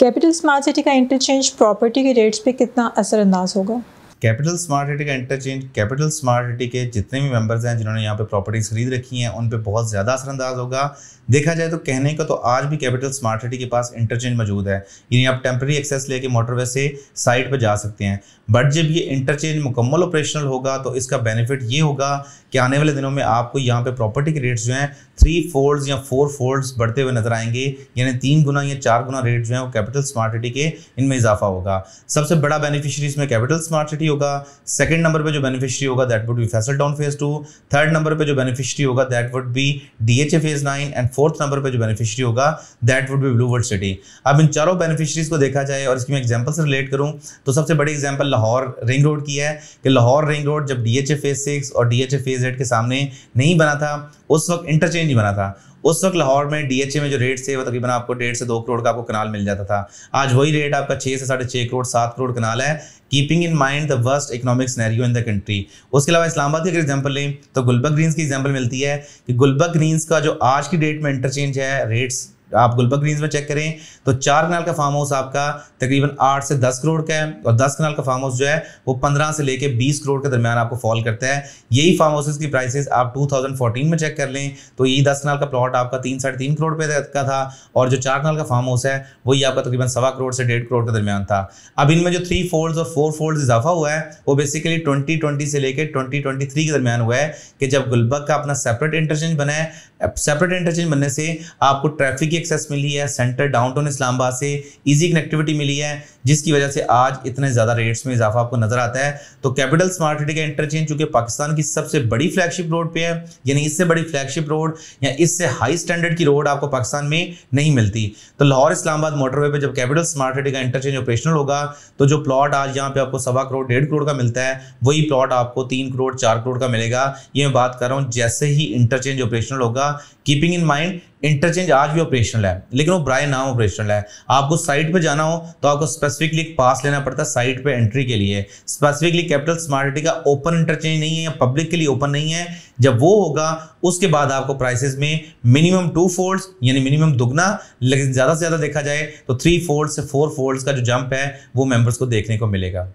capital smart city का interchange property के rates पे कितना असरअंदाज होगा कैपिटल स्मार्ट सिटी का इंटरचेंज कैपिटल स्मार्ट सिटी के जितने भी मेंबर्स हैं जिन्होंने यहाँ पे प्रॉपर्टीज़ खरीद रखी हैं उन पे बहुत ज़्यादा असरअंदाज होगा देखा जाए तो कहने का तो आज भी कैपिटल स्मार्ट सिटी के पास इंटरचेंज मौजूद है यानी आप टेम्प्रेरी एक्सेस लेके मोटरवे से साइट पर जा सकते हैं बट जब ये इंटरचेंज मुकम्मल ऑपरेशनल होगा तो इसका बेनिफिट ये होगा कि आने वाले दिनों में आपको यहाँ पे प्रॉपर्टी के रेट्स जो हैं थ्री फोल्ड्स या फोर फोल्ड्स बढ़ते हुए नजर आएंगे यानी तीन गुना या चार गुना रेट जो है वो कैपिटल स्मार्ट सिटी के इनमें इजाफा होगा सबसे बड़ा बेनिफिशरी इसमें कैपिटल स्मार्ट सिटी होगा सेकंड नंबर पे जो बेनिफिशियरी होगा that would be Faisal town phase two third number पे जो बेनिफिशियरी होगा that would be DHA phase nine and fourth number पे जो बेनिफिशियरी होगा that would be blue world city अब इन चारों बेनिफिशरीज को देखा जाए और इसकी मैं एग्जाम्पल से रिलेट करूँ तो सबसे बड़ी एग्जाम्पल लाहौर रिंग रोड की है कि लाहौर रिंग रोड जब डी फेज सिक्स और डी फेज एट के सामने नहीं बना था उस वक्त इंटरचेंज ही बना था उस वक्त लाहौर में डीएचए में जो रेट थे वो तकरीबन आपको डेढ़ से दो करोड़ का आपको कनाल मिल जाता था आज वही रेट आपका छः से साढ़े छः करोड़ सात करोड़ कनाल है keeping in mind the worst economic scenario in the country उसके अलावा इस्लामाबाद की अगर एग्जाम्पल लें तो गुलबर्ग ग्रीन्स की एग्जाम्पल मिलती है कि गुलबर्ग ग्रीन्स का जो आज की डेट में इंटरचेंज है रेट्स आप गुलबर्ग ग्रीन्स में चेक करें तो चार कनाल का फार्म हाउस आपका तकरीबन आठ से दस करोड़ का है और दस कनाल का फार्म हाउस जो है वो पंद्रह से लेकर बीस करोड़ के दरमियान आपको फॉल करता है यही फार्म हाउसेज की प्राइसेस आप 2014 में चेक कर लें तो यही दस कनाल का प्लॉट आपका तीन साढ़े तीन करोड़ रुपये का था और जो चार कनाल का फार्म हाउस है वही आपका तकरीबन सवा करोड़ से डेढ़ करोड़ के दरमियान था अब इनमें जो थ्री फोल्ड और फोर फोल्ड इजाफा हुआ है वो बेसिकली ट्वेंटी ट्वेंटी से लेकर ट्वेंटी ट्वेंटी थ्री के दरमियान हुआ है कि जब गुलबर्ग का अपना सेपरेट इंटरचेंज बनाए सेपरेट इंटरचेंज बनने से आपको ट्रैफिक एक्सेस मिली है सेंटर डाउनटाउन इस्लामाबाद से इजी कनेक्टिविटी मिली है जिसकी वजह से आज इतने ज़्यादा रेट्स में इजाफा आपको नजर आता है तो कैपिटल स्मार्ट सिटी का इंटरचेंज चूंकि पाकिस्तान की सबसे बड़ी फ्लैगशिप रोड पे है यानी इससे बड़ी फ्लैगशिप रोड या इससे हाई स्टैंडर्ड की रोड आपको पाकिस्तान में नहीं मिलती तो लाहौर इस्लामाबाद मोटरवे पर जब कैपिटल स्मार्ट सिटी का इंटरचेंज ऑपरेशनल होगा तो जो प्लॉट आज यहाँ पे आपको सवा करोड़ डेढ़ करोड़ का मिलता है वही प्लॉट आपको तीन करोड़ चार करोड़ का मिलेगा ये मैं बात कर रहा हूँ जैसे ही इंटरचेंज ऑपरेशनल होगा कीपिंग इन माइंड इंटरचेंज आज भी ऑपरेशनल है लेकिन वो ब्राय नाम ऑपरेशनल है आपको साइट पे जाना हो तो आपको स्पेसिफिकली एक पास लेना पड़ता है साइट पे एंट्री के लिए स्पेसिफिकली कैपिटल स्मार्ट सिटी का ओपन इंटरचेंज नहीं है या पब्लिक के लिए ओपन नहीं है जब वो होगा उसके बाद आपको प्राइसेस में मिनिमम टू फोल्ड्स यानी मिनिमम दुगना लेकिन ज़्यादा से ज़्यादा देखा जाए तो थ्री फोल्ड से फोर फोल्ड्स का जो जंप है वो मेम्बर्स को देखने को मिलेगा